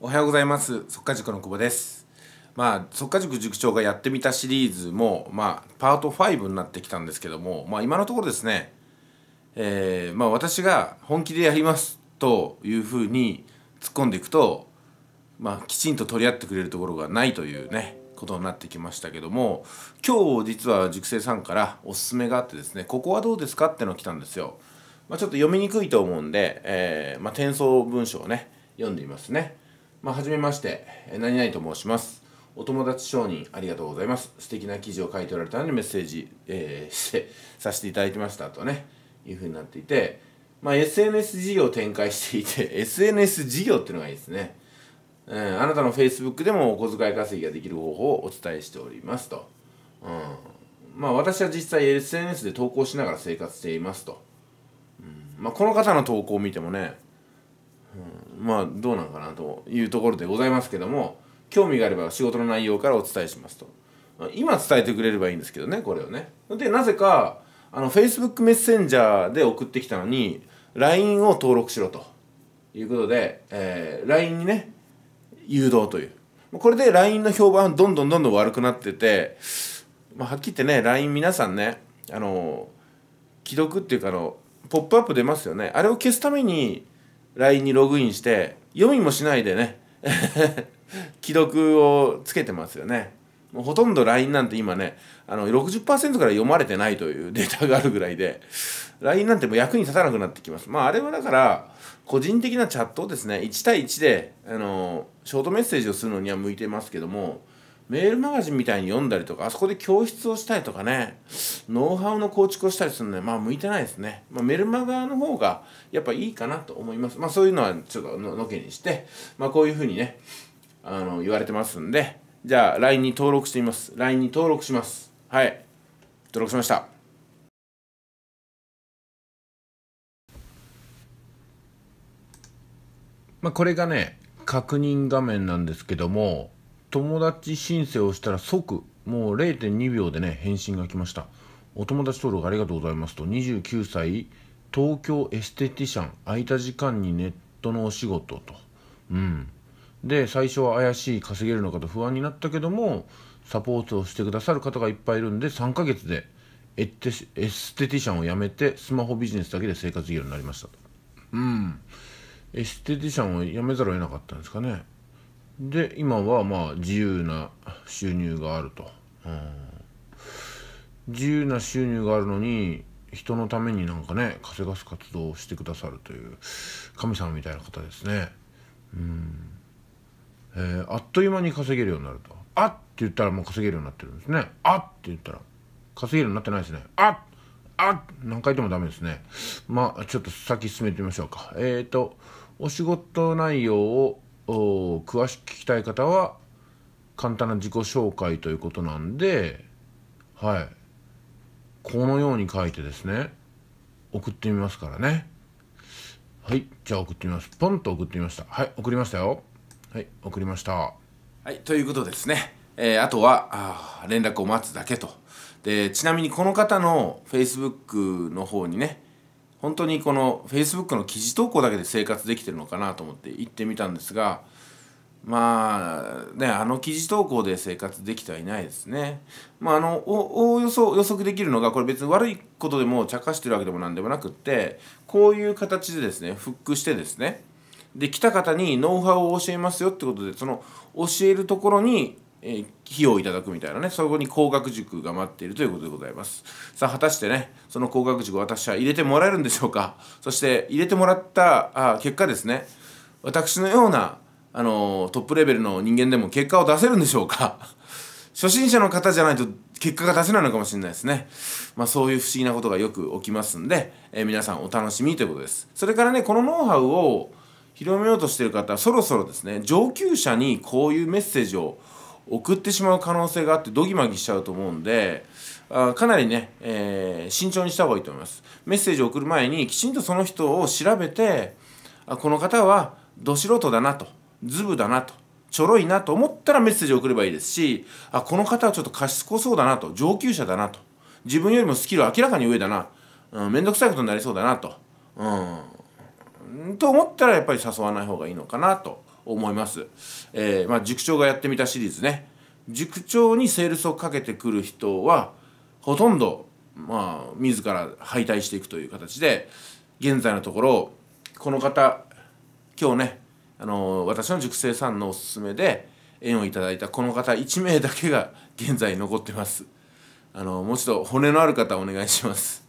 おはようございます速稼塾の久保ですまあ速稼塾塾長がやってみたシリーズもまあパート5になってきたんですけどもまあ今のところですねえー、まあ私が本気でやりますというふうに突っ込んでいくとまあきちんと取り合ってくれるところがないというねことになってきましたけども今日実は塾生さんからおすすめがあってですねここはどうですかってのが来たんですよ、まあ、ちょっと読みにくいと思うんで、えー、まあ、転送文章をね読んでみますね。まあ、はじめまして、何々と申します。お友達承認ありがとうございます。素敵な記事を書いておられたのでメッセージ、えー、してさせていただきましたとね、いうふうになっていて、まあ、SNS 事業を展開していて、SNS 事業っていうのがいいですね。えん、あなたの Facebook でもお小遣い稼ぎができる方法をお伝えしておりますと。うん、まあ私は実際 SNS で投稿しながら生活していますと。うん、まあこの方の投稿を見てもね、まあどうなんかなというところでございますけども興味があれば仕事の内容からお伝えしますと今伝えてくれればいいんですけどねこれをねでなぜかあの Facebook メッセンジャーで送ってきたのに LINE を登録しろということで、えー、LINE にね誘導というこれで LINE の評判どんどんどんどん悪くなってて、まあ、はっきり言ってね LINE 皆さんねあの既読っていうかあのポップアップ出ますよねあれを消すために LINE にログインして読みもしないでね 既読をつけてますよねもうほとんど LINE なんて今ねあの60%から読まれてないという データがあるぐらいで LINE なんてもう役に立たなくなってきますまああれはだから個人的なチャットをですね1対1であのショートメッセージをするのには向いてますけどもメールマガジンみたいに読んだりとか、あそこで教室をしたりとかね、ノウハウの構築をしたりするのは、まあ向いてないですね。まあ、メルマガの方がやっぱいいかなと思います。まあそういうのはちょっとののけにして、まあこういうふうにね、あの、言われてますんで、じゃあ LINE に登録してみます。LINE に登録します。はい。登録しました。まあこれがね、確認画面なんですけども、友達申請をしたら即もう0.2秒でね返信が来ましたお友達登録ありがとうございますと29歳東京エステティシャン空いた時間にネットのお仕事とうんで最初は怪しい稼げるのかと不安になったけどもサポートをしてくださる方がいっぱいいるんで3ヶ月でエエステティシャンを辞めてスマホビジネスだけで生活できるようになりましたとうんエステティシャンを辞めざるを得なかったんですかねで今はまあ自由な収入があると、うん、自由な収入があるのに人のためになんかね稼がす活動をしてくださるという神様みたいな方ですね、うんえー、あっという間に稼げるようになると「あっ」って言ったらもう稼げるようになってるんですね「あっ」って言ったら稼げるようになってないですね「あっ」あ何回でもダメですねまあちょっと先進めてみましょうかえっ、ー、とお仕事内容をお詳しく聞きたい方は簡単な自己紹介ということなんではいこのように書いてですね送ってみますからねはいじゃあ送ってみますポンと送ってみましたはい送りましたよはい送りましたはいということですねえー、あとはあ連絡を待つだけとでちなみにこの方の Facebook の方にね本当にこの Facebook の記事投稿だけで生活できてるのかなと思って行ってみたんですがまあねあの記事投稿で生活できてはいないですね。まああのおおよそ予測できるのがこれ別に悪いことでも茶化してるわけでも何でもなくってこういう形でですねフックしてですねで来た方にノウハウを教えますよってことでその教えるところにえー、費用をいただくみたいなね、そこに工学塾が待っているということでございます。さあ、果たしてね、その工学塾、私は入れてもらえるんでしょうか。そして、入れてもらったあ結果ですね、私のような、あのトップレベルの人間でも結果を出せるんでしょうか。初心者の方じゃないと結果が出せないのかもしれないですね。まあそういう不思議なことがよく起きますんで、えー、皆さんお楽しみということです。それからね、このノウハウを広めようとしてる方、そろそろですね、上級者にこういうメッセージを送ってしまう可能性があってドギマギしちゃうと思うんであかなりね、えー、慎重にした方がいいと思いますメッセージを送る前にきちんとその人を調べてあこの方はど素人だなとズブだなとちょろいなと思ったらメッセージを送ればいいですしあこの方はちょっと賢そうだなと上級者だなと自分よりもスキル明らかに上だな面倒、ん、くさいことになりそうだなと、うん、と思ったらやっぱり誘わない方がいいのかなと思います。えー、まあ、塾長がやってみたシリーズね。塾長にセールスをかけてくる人は、ほとんど、まあ、自ら敗退していくという形で、現在のところ、この方、今日ね、あのー、私の塾生さんのおすすめで、縁をいただいたこの方1名だけが現在残ってます。あのー、もうち度、骨のある方お願いします。